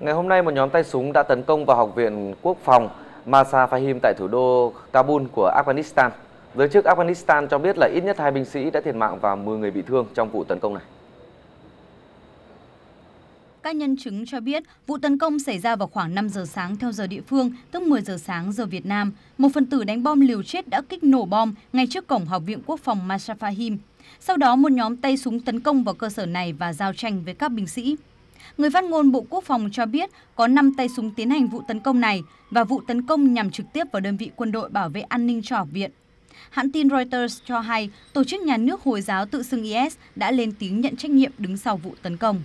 Ngày hôm nay, một nhóm tay súng đã tấn công vào Học viện Quốc phòng Masa Fahim tại thủ đô Kabul của Afghanistan. Giới chức Afghanistan cho biết là ít nhất hai binh sĩ đã thiệt mạng và 10 người bị thương trong vụ tấn công này. Các nhân chứng cho biết vụ tấn công xảy ra vào khoảng 5 giờ sáng theo giờ địa phương, tức 10 giờ sáng giờ Việt Nam. Một phần tử đánh bom liều chết đã kích nổ bom ngay trước cổng Học viện Quốc phòng Masa Fahim. Sau đó, một nhóm tay súng tấn công vào cơ sở này và giao tranh với các binh sĩ. Người phát ngôn Bộ Quốc phòng cho biết có 5 tay súng tiến hành vụ tấn công này và vụ tấn công nhằm trực tiếp vào đơn vị quân đội bảo vệ an ninh cho học viện. Hãng tin Reuters cho hay tổ chức nhà nước Hồi giáo tự xưng IS đã lên tiếng nhận trách nhiệm đứng sau vụ tấn công.